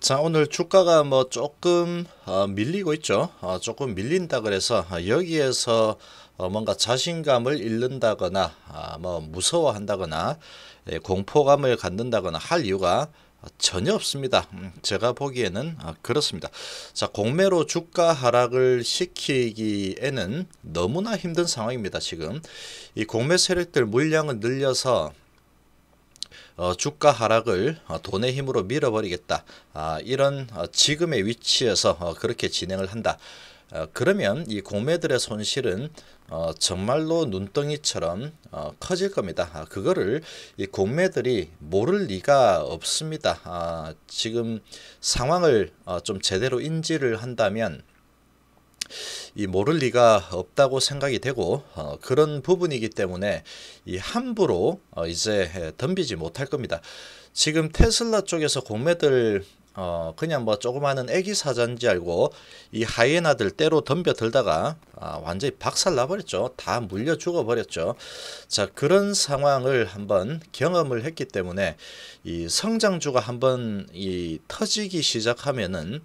자 오늘 주가가 뭐 조금 어, 밀리고 있죠 어, 조금 밀린다 그래서 여기에서 어, 뭔가 자신감을 잃는다거나 아, 뭐 무서워한다거나 예, 공포감을 갖는다거나 할 이유가 전혀 없습니다. 음, 제가 보기에는 아, 그렇습니다. 자, 공매로 주가 하락을 시키기에는 너무나 힘든 상황입니다. 지금 이 공매 세력들 물량을 늘려서 어, 주가 하락을 어, 돈의 힘으로 밀어버리겠다. 아, 이런 어, 지금의 위치에서 그렇게 진행을 한다. 그러면 이 공매들의 손실은 정말로 눈덩이처럼 커질 겁니다. 아, 그거를 이 공매들이 모를 리가 없습니다. 아, 지금 상황을 좀 제대로 인지를 한다면 이 모를 리가 없다고 생각이 되고 어, 그런 부분이기 때문에 이 함부로 어, 이제 덤비지 못할 겁니다. 지금 테슬라 쪽에서 공매들 어 그냥 뭐 조그마한 애기 사자인지 알고 이 하이에나들 때로 덤벼들다가 아 완전히 박살 나버렸죠 다 물려 죽어버렸죠 자 그런 상황을 한번 경험을 했기 때문에 이 성장주가 한번 이 터지기 시작하면은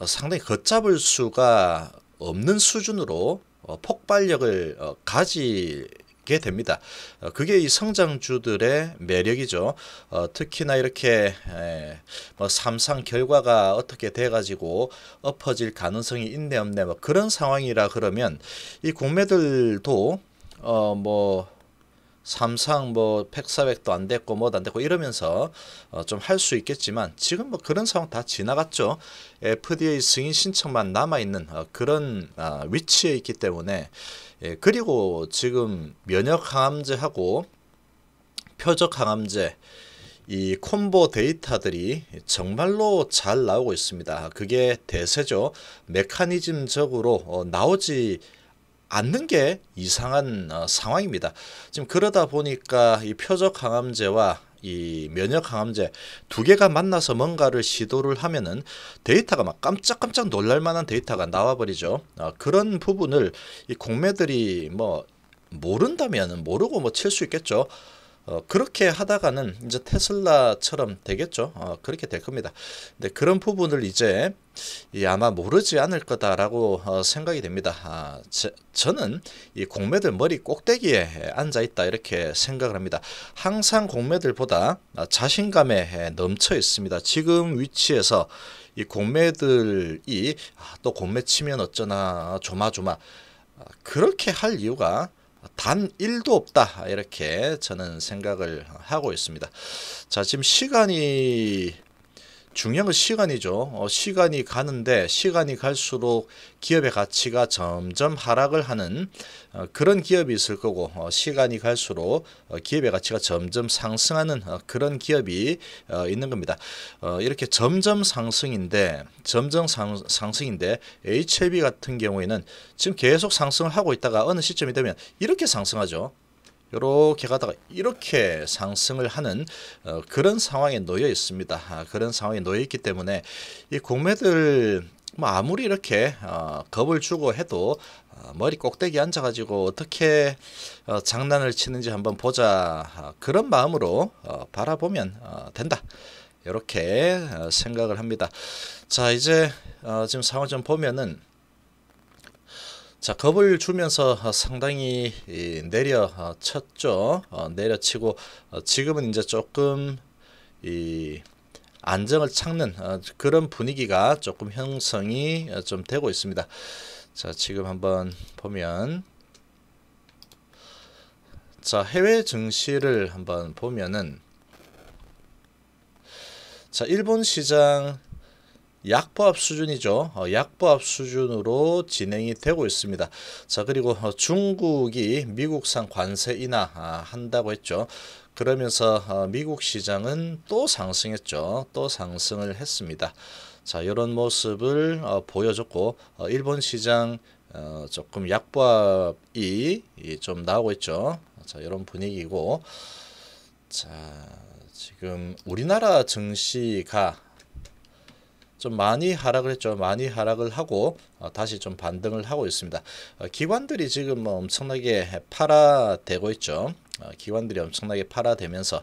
어, 상당히 걷잡을 수가 없는 수준으로 어, 폭발력을 어, 가지게 됩니다. 그게 이 성장주들의 매력이죠. 특히나 이렇게 뭐 삼상 결과가 어떻게 돼가지고 엎어질 가능성이 있네 없네 뭐 그런 상황이라 그러면 이 공매들도 어뭐 삼상 뭐 팩사백도 안 됐고 뭐도 안 됐고 이러면서 어좀할 수 있겠지만 지금 뭐 그런 상황 다 지나갔죠. FDA 승인 신청만 남아 있는 어 그런 아 위치에 있기 때문에 예 그리고 지금 면역 항암제하고 표적 항암제 이 콤보 데이터들이 정말로 잘 나오고 있습니다. 그게 대세죠. 메커니즘적으로 어 나오지 않는 게 이상한 어, 상황입니다. 지금 그러다 보니까 이 표적 항암제와 이 면역 항암제 두 개가 만나서 뭔가를 시도를 하면은 데이터가 막 깜짝깜짝 놀랄 만한 데이터가 나와버리죠. 어, 그런 부분을 이 공매들이 뭐모른다면 모르고 뭐 칠 수 있겠죠. 어, 그렇게 하다가는 이제 테슬라처럼 되겠죠. 어, 그렇게 될 겁니다. 근데 그런 부분을 이제 아마 모르지 않을 거다라고 어, 생각이 됩니다. 아, 제, 저는 이 공매들 머리 꼭대기에 앉아 있다 이렇게 생각을 합니다. 항상 공매들보다 아, 자신감에 넘쳐 있습니다. 지금 위치에서 이 공매들이 아, 또 공매 치면 어쩌나 조마조마 아, 그렇게 할 이유가 단 1도 없다 이렇게 저는 생각을 하고 있습니다 자 지금 시간이 중요한 건 시간이죠. 어, 시간이 가는데 시간이 갈수록 기업의 가치가 점점 하락을 하는 어, 그런 기업이 있을 거고 어, 시간이 갈수록 어, 기업의 가치가 점점 상승하는 어, 그런 기업이 어, 있는 겁니다. 이렇게 점점 상승인데 점점 상, 상승인데 HLB e 같은 경우에는 지금 계속 상승을 하고 있다가 어느 시점이 되면 이렇게 상승하죠. 이렇게 가다가 이렇게 상승을 하는 어, 그런 상황에 놓여 있습니다. 아, 그런 상황에 놓여 있기 때문에 이 공매들 뭐 아무리 이렇게 어, 겁을 주고 해도 어, 머리 꼭대기 앉아가지고 어떻게 어, 장난을 치는지 한번 보자 아, 그런 마음으로 어, 바라보면 어, 된다. 이렇게 어, 생각을 합니다. 자 이제 지금 상황 좀 보면은 자 겁을 주면서 상당히 내려쳤죠. 어, 내려치고 어, 지금은 이제 조금 이 안정을 찾는 어, 그런 분위기가 조금 형성이 좀 되고 있습니다. 자 지금 한번 보면 자 해외 증시를 한번 보면은 자 일본 시장 약보합 수준이죠. 어, 약보합 수준으로 진행이 되고 있습니다. 자 그리고 어, 중국이 미국산 관세 인하 아, 한다고 했죠. 그러면서 어, 미국 시장은 또 상승했죠. 또 상승을 했습니다. 자 이런 모습을 보여줬고 일본 시장 조금 약보합이 좀 나오고 있죠. 자 이런 분위기고 자 지금 우리나라 증시가 좀 많이 하락을 했죠. 많이 하락을 하고 어, 다시 좀 반등을 하고 있습니다. 어, 기관들이 지금 뭐 엄청나게 팔아대고 있죠. 어, 기관들이 엄청나게 팔아대면서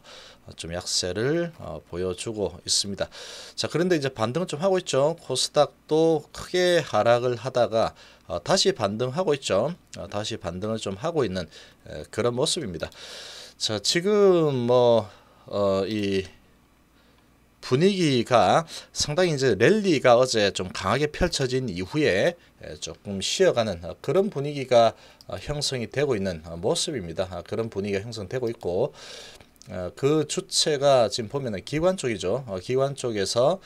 좀 약세를 보여주고 있습니다. 자 그런데 이제 반등을 좀 하고 있죠. 코스닥도 크게 하락을 하다가 다시 반등하고 있죠. 다시 반등을 좀 하고 있는 그런 모습입니다. 자 지금 뭐이 분위기가 상당히 이제 랠리가 어제 좀 강하게 펼쳐진 이후에 조금 쉬어가는 어, 그런 분위기가 어, 형성이 되고 있는 어, 모습입니다. 아, 그런 분위기가 형성되고 있고 그 주체가 지금 보면 기관 쪽이죠. 기관 쪽에서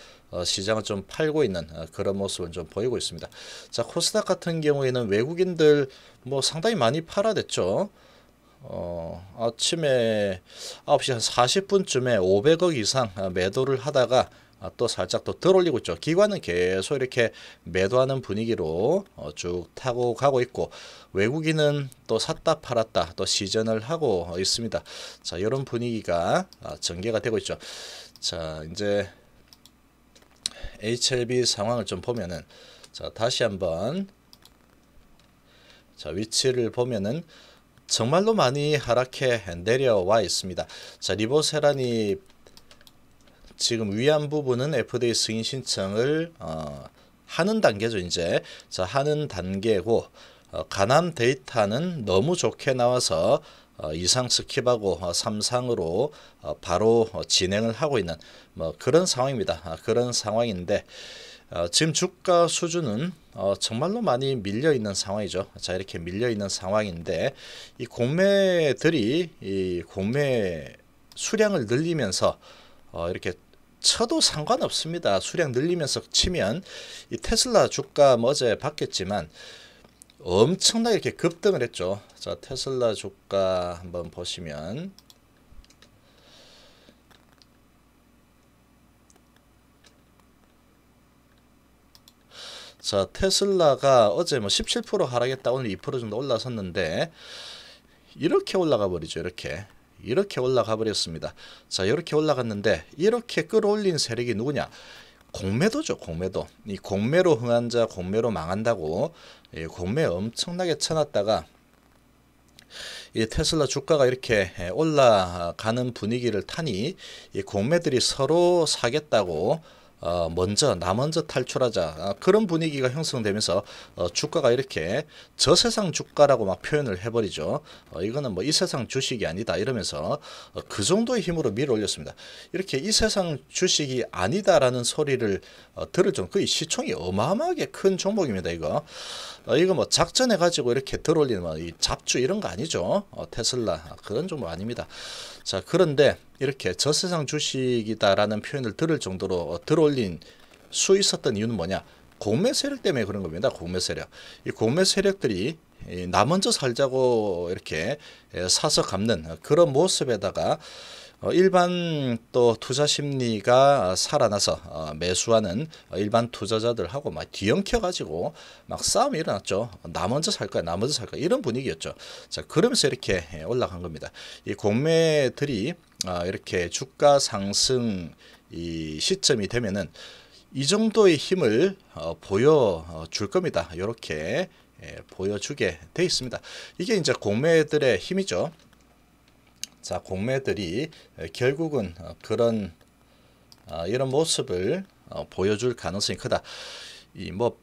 시장을 좀 팔고 있는 그런 모습을 좀 보이고 있습니다. 자 코스닥 같은 경우에는 외국인들 뭐 상당히 많이 팔아댔죠. 어, 아침에 9시 한 40분쯤에 500억 이상 매도를 하다가 아, 또 살짝 더들올리고 있죠. 기관은 계속 이렇게 매도하는 분위기로 어, 쭉 타고 가고 있고 외국인은 또 샀다 팔았다 또 시전을 하고 있습니다. 자 이런 분위기가 아, 전개가 되고 있죠. 자 이제 HLB 상황을 좀 보면은 자 다시 한번 자 위치를 보면은 정말로 많이 하락해 내려와 있습니다. 자 리보세란이 지금 위안 부분은 FDA 승인 신청을 어, 하는 단계죠 이제 자 하는 단계고 어, 가남 데이터는 너무 좋게 나와서 어, 이상 스킵하고 어, 3상으로 어, 바로 어, 진행을 하고 있는 뭐 그런 상황입니다. 아, 그런 상황인데 어, 지금 주가 수준은 어, 정말로 많이 밀려 있는 상황이죠. 자 이렇게 밀려 있는 상황인데 이 공매들이 이 공매 수량을 늘리면서 어, 이렇게 쳐도 상관없습니다. 수량 늘리면서 치면 이 테슬라 주가 뭐 어제 봤겠지만 엄청나게 이렇게 급등을 했죠. 자 테슬라 주가 한번 보시면 자, 테슬라가 어제 뭐 17% 하락했다 오늘 2% 정도 올라섰는데 이렇게 올라가 버리죠. 이렇게. 이렇게 올라가 버렸습니다. 자, 이렇게 올라갔는데 이렇게 끌어올린 세력이 누구냐? 공매도죠, 공매도. 이 공매로 흥한 자, 공매로 망한다고 이 공매 엄청나게 쳐놨다가 이 테슬라 주가가 이렇게 예, 올라가는 분위기를 타니 이 공매들이 서로 사겠다고 어, 먼저 나 먼저 탈출하자 아, 그런 분위기가 형성되면서 어, 주가가 이렇게 저 세상 주가라고 막 표현을 해버리죠. 어, 이거는 뭐 이 세상 주식이 아니다 이러면서 어, 그 정도의 힘으로 밀어올렸습니다. 이렇게 이 세상 주식이 아니다라는 소리를 어, 들을 좀 거의 시총이 어마어마하게 큰 종목입니다. 이거 어, 이거 뭐 작전해 가지고 이렇게 들어올리는 뭐, 이 잡주 이런 거 아니죠. 어, 테슬라 아, 그런 종목 아닙니다. 자 그런데 이렇게 저세상 주식이다라는 표현을 들을 정도로 들어올린 수 있었던 이유는 뭐냐? 공매 세력 때문에 그런 겁니다. 공매 세력. 이 공매 세력들이 나 먼저 살자고 이렇게 사서 갚는 그런 모습에다가 어, 일반 또 투자 심리가 살아나서 어, 매수하는 일반 투자자들하고 막 뒤엉켜 가지고 막 싸움이 일어났죠. 나 먼저 살 거야, 나 먼저 살 거야 이런 분위기였죠. 자 그러면서 이렇게 올라간 겁니다. 이 공매들이 아, 이렇게 주가 상승 이 시점이 되면은 이 정도의 힘을 어, 보여줄 어, 겁니다. 이렇게 예, 보여주게 돼 있습니다. 이게 이제 공매들의 힘이죠. 자, 공매들이 어, 결국은 어, 그런 어, 이런 모습을 어, 보여줄 가능성이 크다. 이뭐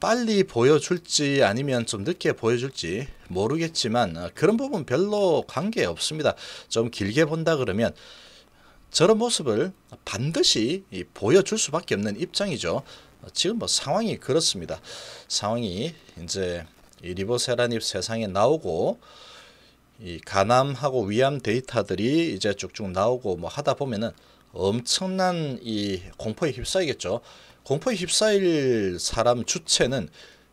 빨리 보여줄지 아니면 좀 늦게 보여줄지 모르겠지만 어, 그런 부분 별로 관계 없습니다. 좀 길게 본다 그러면 저런 모습을 반드시 보여줄 수밖에 없는 입장이죠. 어, 지금 뭐 상황이 그렇습니다. 상황이 이제 리보세라닙 세상에 나오고 이 간암하고 위암 데이터들이 이제 쭉쭉 나오고 뭐 하다 보면은 엄청난 이 공포에 휩싸이겠죠. 공포의 휩싸일 사람 주체는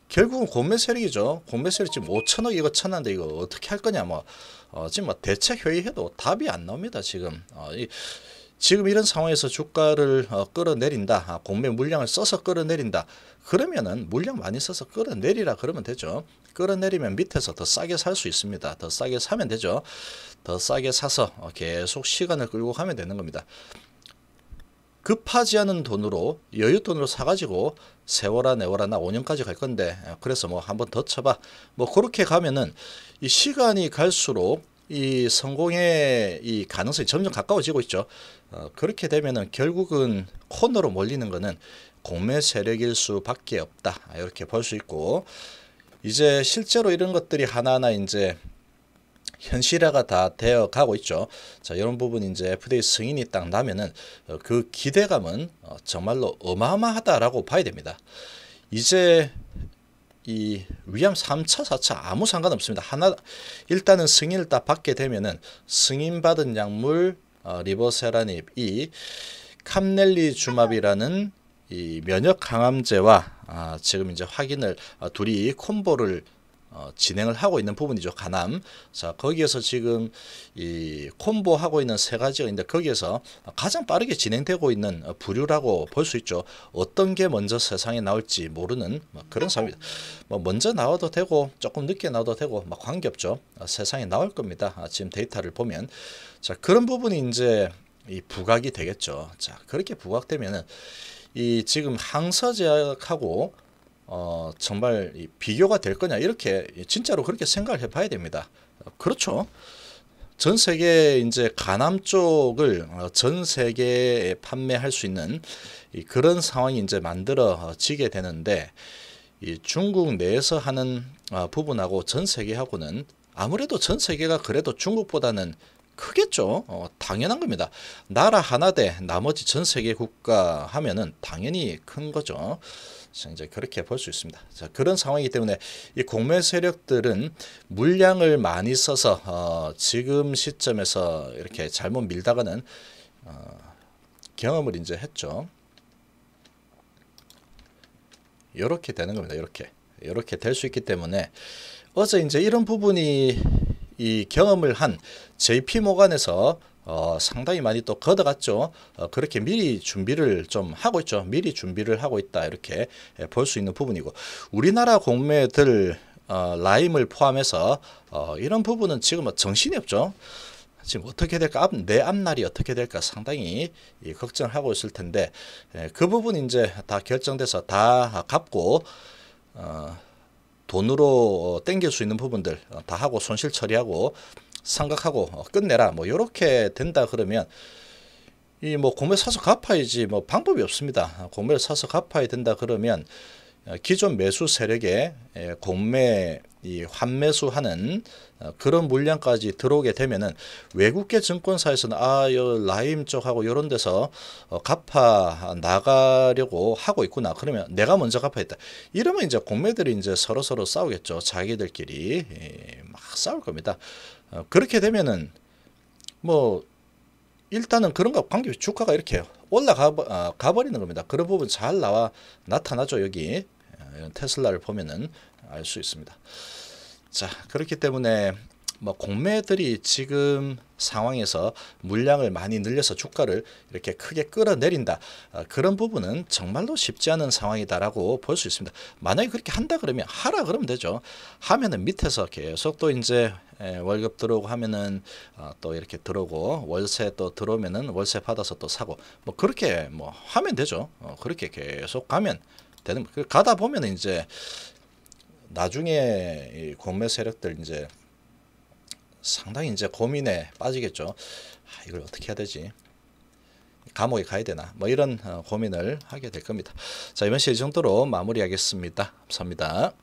결국은 공매 세력이죠. 공매 세력 지금 뭐 5천억 이거 천한데 이거 어떻게 할 거냐 뭐 어, 지금 뭐 대책 회의해도 답이 안 나옵니다. 지금 어, 이, 지금 이런 상황에서 주가를 어, 끌어내린다. 아, 공매 물량을 써서 끌어내린다. 그러면은 물량 많이 써서 끌어내리라 그러면 되죠. 끌어내리면 밑에서 더 싸게 살 수 있습니다. 더 싸게 사면 되죠. 더 싸게 사서 어, 계속 시간을 끌고 가면 되는 겁니다. 급하지 않은 돈으로 여유돈으로 사가지고 세월아 네월아 나 5년까지 갈 건데 예, 그래서 뭐 한번 더 쳐봐 뭐 그렇게 가면은 이 시간이 갈수록 이 성공의 이 가능성이 점점 가까워지고 있죠 어, 그렇게 되면은 결국은 코너로 몰리는 거는 공매 세력일 수밖에 없다 이렇게 볼 수 있고 이제 실제로 이런 것들이 하나하나 이제 현실화가 다 되어 가고 있죠. 자, 이런 부분 이제 FDA 승인이 딱 나면은 어, 그 기대감은 어, 정말로 어마어마하다라고 봐야 됩니다. 이제 이 위암 3차, 4차 아무 상관없습니다. 하나 일단은 승인을 딱 받게 되면은 승인받은 약물 어, 리버세라닙이 캄넬리주맙이라는 이 면역 항암제와 아, 지금 이제 확인을 아, 둘이 콤보를 어, 진행을 하고 있는 부분이죠. 가남. 자, 거기에서 지금 이 콤보 하고 있는 세 가지가 있는데 거기에서 가장 빠르게 진행되고 있는 부류라고 볼 수 있죠. 어떤 게 먼저 세상에 나올지 모르는 뭐 그런 사입니다. 뭐 먼저 나와도 되고 조금 늦게 나와도 되고 막 관계없죠. 세상에 나올 겁니다. 아, 지금 데이터를 보면 자, 그런 부분이 이제 이 부각이 되겠죠. 자, 그렇게 부각되면은 이 지금 항서 제약하고 어, 정말 비교가 될 거냐 이렇게 진짜로 그렇게 생각을 해봐야 됩니다. 어, 그렇죠. 전 세계 이제 가남 쪽을 어, 전 세계에 판매할 수 있는 그런 상황이 이제 만들어지게 되는데 중국 내에서 하는 어, 부분하고 전 세계하고는 아무래도 전 세계가 그래도 중국보다는 크겠죠. 어, 당연한 겁니다. 나라 하나 대 나머지 전 세계 국가 하면은 당연히 큰 거죠. 이제 그렇게 볼 수 있습니다. 자, 그런 상황이기 때문에 이 공매 세력들은 물량을 많이 써서 어, 지금 시점에서 이렇게 잘못 밀다가는 어, 경험을 이제 했죠. 이렇게 되는 겁니다. 이렇게 이렇게 될 수 있기 때문에 어제 이제 이런 부분이 이 경험을 한 JP 모간에서 어, 상당히 많이 또 걷어갔죠. 어, 그렇게 미리 준비를 좀 하고 있죠. 미리 준비를 하고 있다 이렇게 예, 볼수 있는 부분이고 우리나라 공매들 어, 라임을 포함해서 어, 이런 부분은 지금 정신이 없죠. 지금 어떻게 될까 앞, 내 앞날이 어떻게 될까 상당히 이, 걱정하고 을 있을 텐데 에, 예, 그 부분 이제 다 결정돼서 다 갚고 어, 돈으로 어, 땡길 수 있는 부분들 어, 다 하고 손실 처리하고 삼각하고 어, 끝내라 뭐 이렇게 된다 그러면 이 뭐공매 사서 갚아야지 뭐 방법이 없습니다. 공매를 사서 갚아야 된다 그러면 어, 기존 매수 세력에 예, 공매 이 환매수하는 어, 그런 물량까지 들어오게 되면은 외국계 증권사에서는 아요 라임 쪽하고 이런 데서 어, 갚아 나가려고 하고 있구나 그러면 내가 먼저 갚아야겠다 이러면 이제 공매들이 이제 서로 서로 싸우겠죠 자기들끼리 예, 막 싸울 겁니다 어, 그렇게 되면은 뭐 일단은 그런 거관계 주가가 이렇게 올라가 어, 가버리는 겁니다. 그런 부분 잘 나와 나타나죠 여기 어, 테슬라를 보면은 알 수 있습니다. 자 그렇기 때문에 뭐 공매들이 지금 상황에서 물량을 많이 늘려서 주가를 이렇게 크게 끌어내린다. 어, 그런 부분은 정말로 쉽지 않은 상황이다라고 볼 수 있습니다. 만약에 그렇게 한다 그러면 하라 그러면 되죠. 하면은 밑에서 계속 또 이제 월급 들어오고 하면은 어, 또 이렇게 들어오고 월세 또 들어오면은 월세 받아서 또 사고 뭐 그렇게 뭐 하면 되죠. 어, 그렇게 계속 가면 되는 그 가다 보면 은 이제 나중에 이 공매 세력들 이제 상당히 이제 고민에 빠지겠죠. 아, 이걸 어떻게 해야 되지? 감옥에 가야 되나? 뭐 이런 어, 고민을 하게 될 겁니다. 자, 이번 시의 정도로 마무리하겠습니다. 감사합니다.